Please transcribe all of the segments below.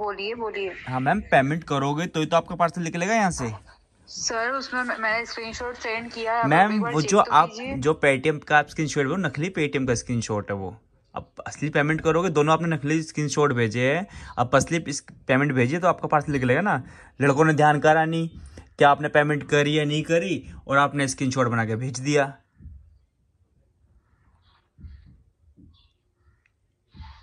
बोलिए बोलिए हाँ मैम पेमेंट करोगे तो ही तो आपका पार्सल निकलेगा यहाँ से सर उसमें मैंने स्क्रीनशॉट सेंड किया है मैम वो जो तो आप जो पेटीएम का आप स्क्रीन वो नकली पेटीएम का स्क्रीन शॉट है वो अब असली पेमेंट करोगे दोनों आपने नकली स्क्रीन शॉट भेजे है अब असली पेमेंट भेजिए तो आपका पार्सल निकलेगा ना लड़कों ने ध्यान करा नहीं क्या आपने पेमेंट करी या नहीं करी और आपने स्क्रीन शॉट बना के भेज दिया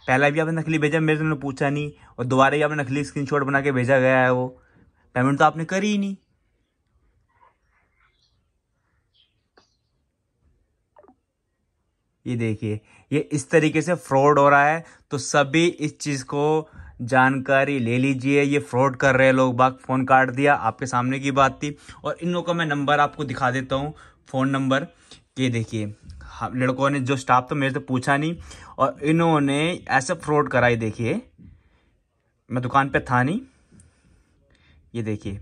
पहला भी आपने नकली भेजा मेरे से पूछा नहीं और दोबारा ही आपने नकली स्क्रीनशॉट बना के भेजा गया है वो पेमेंट तो आपने करी ही नहीं ये देखिए ये इस तरीके से फ्रॉड हो रहा है तो सभी इस चीज़ को जानकारी ले लीजिए ये फ्रॉड कर रहे हैं लोग बाग फ़ोन काट दिया आपके सामने की बात थी और इन लोगों का मैं नंबर आपको दिखा देता हूँ फ़ोन नंबर ये देखिए हाँ, लड़कों ने जो स्टाफ तो मेरे से पूछा नहीं और इन्होंने ऐसा फ्रॉड कराई देखिए मैं दुकान पे था नहीं ये देखिए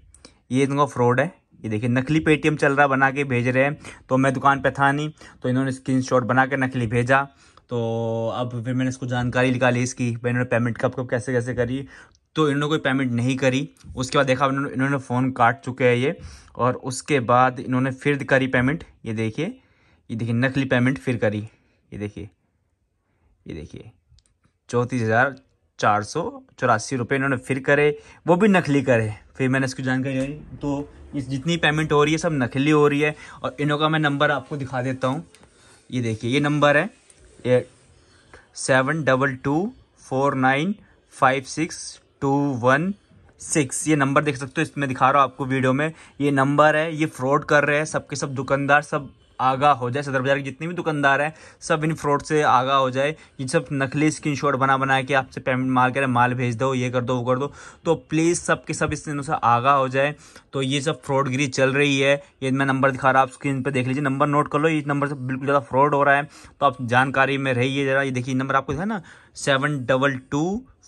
ये इनका फ्रॉड है ये देखिए नकली पेटीएम चल रहा बना के भेज रहे हैं तो मैं दुकान पे था नहीं तो इन्होंने स्क्रीनशॉट बना के नकली भेजा तो अब फिर मैंने इसको जानकारी निकाली इसकी भाई इन्होंने पेमेंट कब कब कैसे कैसे करी तो इन्होंने कोई पेमेंट नहीं करी उसके बाद देखा इन्होंने इन्होंने फ़ोन काट चुके हैं ये और उसके बाद इन्होंने फिर करी पेमेंट ये देखिए ये देखिए नकली पेमेंट फिर करी ये देखिए ये देखिए चौंतीस हज़ार चार सौ चौरासी रुपये इन्होंने फिर करे वो भी नकली करे फिर मैंने इसकी जानकारी ली तो इस जितनी पेमेंट हो रही है सब नकली हो रही है और इनों का मैं नंबर आपको दिखा देता हूँ ये देखिए ये नंबर है ये seven double two four nine five six two one six ये नंबर देख सकते हो इसमें दिखा रहा हूँ आपको वीडियो में ये नंबर है ये फ्रॉड कर रहे हैं सबके सब दुकानदार सब आगा हो जाए सदर बाजार के जितने भी दुकानदार हैं सब इन फ्रॉड से आगा हो जाए ये सब नकली शॉट बना बना के आपसे पेमेंट मार कर माल भेज दो ये कर दो वो कर दो तो प्लीज़ सब के सब इस से आगा हो जाए तो ये सब फ्रॉडगिरी चल रही है ये मैं नंबर दिखा रहा आप स्क्रीन पर देख लीजिए नंबर नोट कर लो इस नंबर से बिल्कुल ज़्यादा फ्रॉड हो रहा है तो आप जानकारी में रहिए ज़रा ये देखिए नंबर आपको दिखा ना seven double two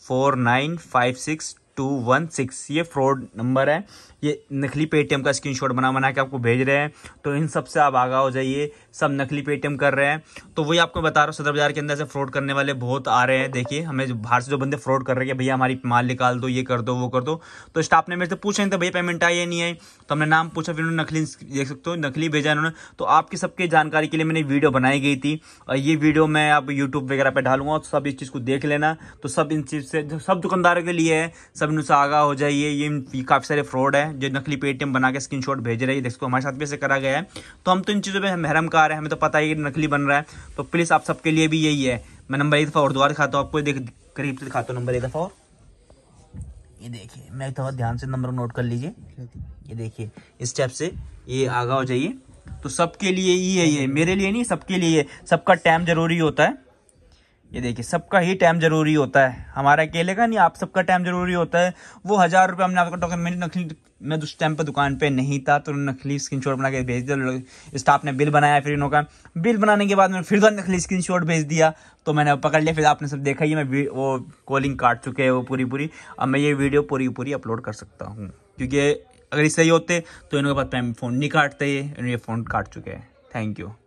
four nine five six two one six ये फ्रॉड नंबर है ये नकली पेटीएम का स्क्रीनशॉट बना बना के आपको भेज रहे हैं तो इन सब से आप आगा हो जाइए सब नकली पेटीएम कर रहे हैं तो वही आपको बता रहा हूँ सदर बाजार के अंदर से फ्रॉड करने वाले बहुत आ रहे हैं देखिए हमें जो बाहर से जो बंदे फ्रॉड कर रहे हैं भैया हमारी माल निकाल दो ये कर दो वो कर दो तो स्टाफ ने मेरे से पूछा नहीं था तो भैया पेमेंट आई या नहीं आई तो हमने नाम पूछा फिर उन्होंने नकली देख सकते हो नकली भेजा इन्होंने तो आपकी सबके जानकारी के लिए मैंने वीडियो बनाई गई थी और ये वीडियो मैं आप यूट्यूब वगैरह पर डालूंगा तो सब इस चीज़ को देख लेना तो सब इन चीज़ से सब दुकानदारों के लिए है सब आगा हो जाइए ये काफ़ी सारे फ्रॉड है जो नकली पेटीएम बना के स्क्रीन भेज रहे हैं देखो हमारे साथ भी ऐसे करा गया है तो हम तो इन चीज़ों पर महरम कार है हमें तो पता ही नकली बन रहा है तो प्लीज़ आप सबके लिए भी यही है मैं नंबर एक दफ़ा और दोबारा दिखाता हूँ आपको देख करीब से दिखाता हूँ नंबर एक दफ़ा और ये देखिए मैं थोड़ा ध्यान से नंबर नोट कर लीजिए ये देखिए इस टाइप से ये आगा हो जाइए तो सबके लिए ही है ये मेरे लिए नहीं सबके लिए सबका टाइम जरूरी होता है ये देखिए सबका ही टाइम ज़रूरी होता है हमारा अकेले का नहीं आप सबका टाइम ज़रूरी होता है वो हज़ार रुपये हमने आपका मेरी नकली मैं उस टाइम पर दुकान पे नहीं था तो उन्होंने नकली शॉट बना के भेज दिया स्टाफ ने बिल बनाया फिर का बिल बनाने के बाद मैंने फिर नकली शॉट भेज दिया तो मैंने पकड़ लिया फिर आपने सब देखा ही मैं वो कॉलिंग काट चुके हैं वो पूरी पूरी अब मैं ये वीडियो पूरी पूरी अपलोड कर सकता हूँ क्योंकि अगर इससे ही होते तो इनके पास फ़ोन नहीं काटते ये ये फ़ोन काट चुके हैं थैंक यू